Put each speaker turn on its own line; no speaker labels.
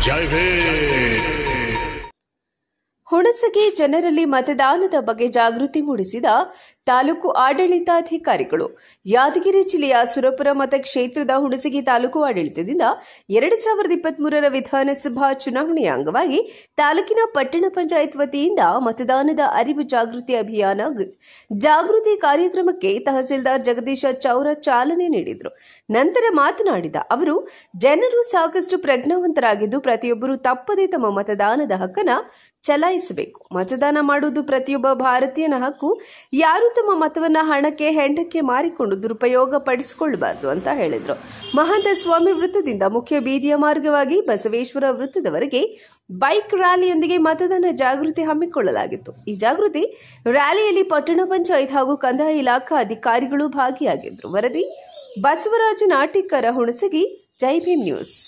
Jai vem.
Hunasagi ಜನರಲ್ಲಿ ಮತದಾನದ ಬಗ್ಗೆ ಜಾಗೃತಿ ಮೂಡಿಸಿದ ತಾಲೂಕು ಆಡಳಿತಾಧಿಕಾರಿಗಳು ಯಾದಗಿರಿ ಜಿಲ್ಲೆಯ ಸುರಪುರ ಮತಕ್ಷೇತ್ರದ ಹುಣಸಗಿ ತಾಲೂಕು ಆಡಳಿತದಿಂದ ಎರಡು ಸಾವಿರದ ಇಪ್ಪತ್ಮೂರರ ವಿಧಾನಸಭಾ ಚುನಾವಣೆಯ ಅಂಗವಾಗಿ ತಾಲೂಕಿನ ಪಟ್ಟಣ ಪಂಚಾಯತ್ ವತಿಯಿಂದ ಮತದಾನದ ಅರಿವು ಜಾಗೃತಿ ಅಭಿಯಾನ ಜಾಗೃತಿ ಕಾರ್ಯಕ್ರಮಕ್ಕೆ ತಹಸೀಲ್ದಾರ್ ಜಗದೀಶ ಚೌರ ಚಾಲನೆ ನೀಡಿದರು ನಂತರ ಮಾತನಾಡಿದ ಅವರು ಜನರು ಸಾಕಷ್ಟು ಪ್ರಜ್ಞಾವಂತರಾಗಿದ್ದು ಪ್ರತಿಯೊಬ್ಬರು ತಪ್ಪದೇ ತಮ್ಮ ಮತದಾನದ ಹಕ್ಕನ್ನು ಚಲಾಯಿಸಬೇಕು ಮತದಾನ ಮಾಡುವುದು ಪ್ರತಿಯೊಬ್ಬ ಭಾರತೀಯನ ಹಕ್ಕು ಯಾರು ತಮ್ಮ ಮತವನ್ನು ಹಣಕ್ಕೆ ಹೆಂಡಕ್ಕೆ ಮಾರಿಕೊಂಡು ದುರುಪಯೋಗ ಪಡಿಸಿಕೊಳ್ಳಬಾರದು ಅಂತ ಹೇಳಿದರು ಮಹಂತ ಸ್ವಾಮಿ ವೃತ್ತದಿಂದ ಮುಖ್ಯ ಬೀದಿಯ ಮಾರ್ಗವಾಗಿ ಬಸವೇಶ್ವರ ವೃತ್ತದವರೆಗೆ ಬೈಕ್ ರ್ಯಾಲಿಯೊಂದಿಗೆ ಮತದಾನ ಜಾಗೃತಿ ಹಮ್ಮಿಕೊಳ್ಳಲಾಗಿತ್ತು ಈ ಜಾಗೃತಿ ರ್ಯಾಲಿಯಲ್ಲಿ ಪಟ್ಟಣ ಪಂಚಾಯತ್ ಹಾಗೂ ಕಂದಾಯ ಇಲಾಖಾ ಅಧಿಕಾರಿಗಳು ಭಾಗಿಯಾಗಿದ್ದರು ವರದಿ ಬಸವರಾಜ ನಾಟಿಕರ ಹುಣಸಗಿ ಜೈ ನ್ಯೂಸ್